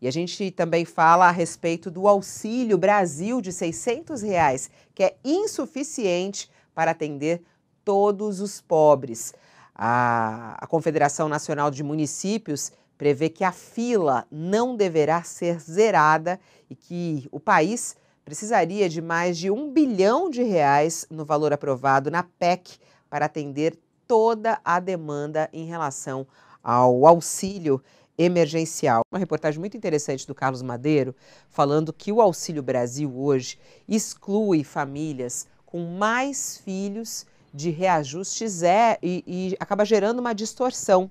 E a gente também fala a respeito do Auxílio Brasil de 600, reais, que é insuficiente para atender todos os pobres. A, a Confederação Nacional de Municípios prevê que a fila não deverá ser zerada e que o país precisaria de mais de um bilhão de reais no valor aprovado na PEC para atender toda a demanda em relação ao auxílio emergencial. Uma reportagem muito interessante do Carlos Madeiro, falando que o Auxílio Brasil hoje exclui famílias com mais filhos de reajustes é, e, e acaba gerando uma distorção.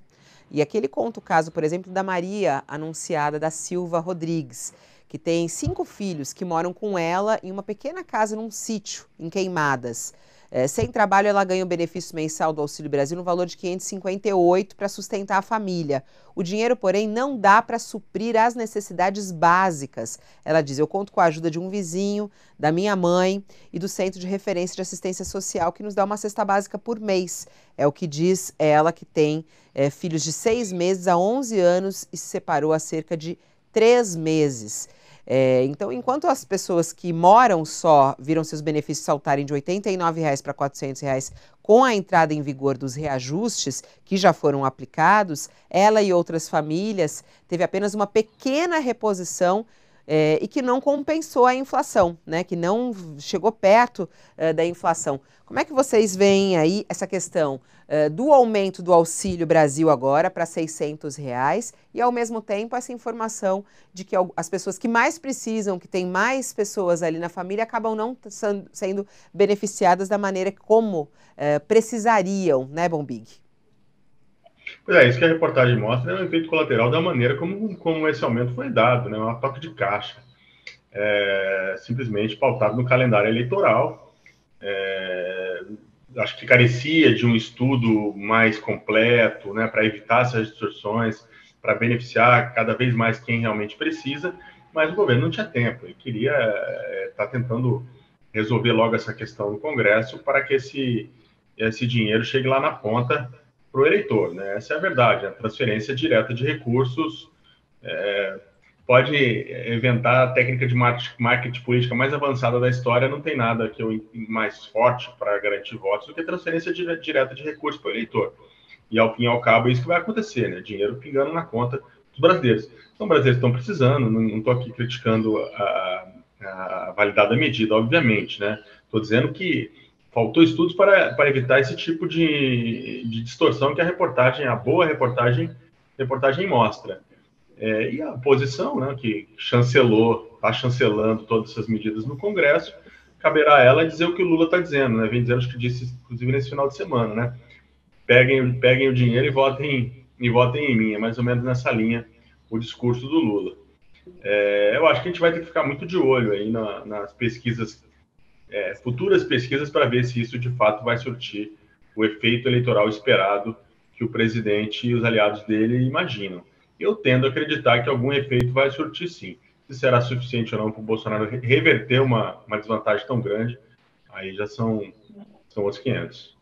E aqui ele conta o caso, por exemplo, da Maria Anunciada da Silva Rodrigues, que tem cinco filhos que moram com ela em uma pequena casa num sítio, em Queimadas. É, sem trabalho, ela ganha o benefício mensal do Auxílio Brasil no valor de 558 para sustentar a família. O dinheiro, porém, não dá para suprir as necessidades básicas. Ela diz: Eu conto com a ajuda de um vizinho, da minha mãe e do Centro de Referência de Assistência Social, que nos dá uma cesta básica por mês. É o que diz ela, que tem é, filhos de seis meses a 11 anos e se separou há cerca de três meses. É, então, enquanto as pessoas que moram só viram seus benefícios saltarem de R$ 89,00 para R$ reais com a entrada em vigor dos reajustes que já foram aplicados, ela e outras famílias teve apenas uma pequena reposição é, e que não compensou a inflação, né, que não chegou perto é, da inflação. Como é que vocês veem aí essa questão é, do aumento do Auxílio Brasil agora para 600 reais e, ao mesmo tempo, essa informação de que as pessoas que mais precisam, que tem mais pessoas ali na família, acabam não sendo beneficiadas da maneira como é, precisariam, né, Bombig? Pois é, isso que a reportagem mostra é um efeito colateral da maneira como, como esse aumento foi dado, né? Uma toque de caixa, é, simplesmente pautado no calendário eleitoral. É, acho que carecia de um estudo mais completo, né? Para evitar essas distorções, para beneficiar cada vez mais quem realmente precisa, mas o governo não tinha tempo, ele queria estar é, tá tentando resolver logo essa questão no Congresso para que esse, esse dinheiro chegue lá na ponta para o eleitor. Né? Essa é a verdade. A transferência direta de recursos é, pode inventar a técnica de marketing política mais avançada da história. Não tem nada que eu, mais forte para garantir votos do que transferência direta de recursos para o eleitor. E ao fim e ao cabo é isso que vai acontecer, né? Dinheiro pingando na conta dos brasileiros. Então, brasileiros estão precisando, não estou aqui criticando a, a da medida, obviamente, né? Estou dizendo que faltou estudos para, para evitar esse tipo de, de distorção que a reportagem, a boa reportagem, reportagem mostra. É, e a oposição, né, que chancelou, está chancelando todas essas medidas no Congresso, caberá a ela dizer o que o Lula está dizendo, né? Vem dizendo, acho que disse, inclusive, nesse final de semana, né? Peguem, peguem o dinheiro e votem, e votem em mim. É mais ou menos nessa linha o discurso do Lula. É, eu acho que a gente vai ter que ficar muito de olho aí na, nas pesquisas é, futuras pesquisas para ver se isso de fato vai surtir o efeito eleitoral esperado que o presidente e os aliados dele imaginam. Eu tendo a acreditar que algum efeito vai surtir sim. Se será suficiente ou não para o Bolsonaro reverter uma, uma desvantagem tão grande, aí já são, são os 500.